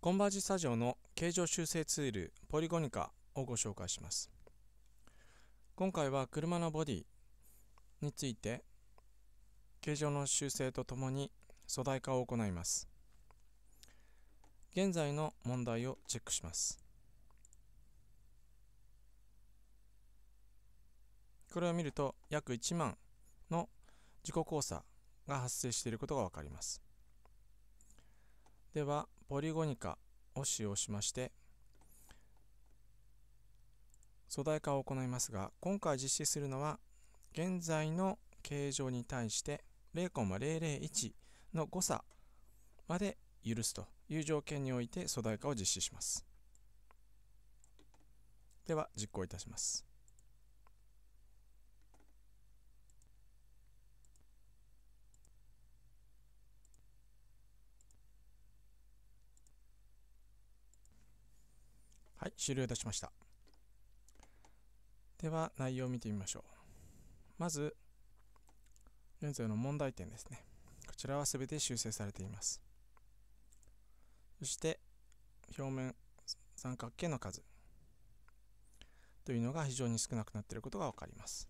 コンバージスタジオの形状修正ツールポリゴニカをご紹介します今回は車のボディについて形状の修正とともに粗大化を行います現在の問題をチェックしますこれを見ると約1万の自己交差が発生していることが分かりますではポリゴニカを使用しまして粗大化を行いますが今回実施するのは現在の形状に対して0.001の誤差まで許すという条件において粗大化を実施しますでは実行いたします終了いたしましたでは内容を見てみましょうまず現在の問題点ですねこちらは全て修正されていますそして表面三角形の数というのが非常に少なくなっていることが分かります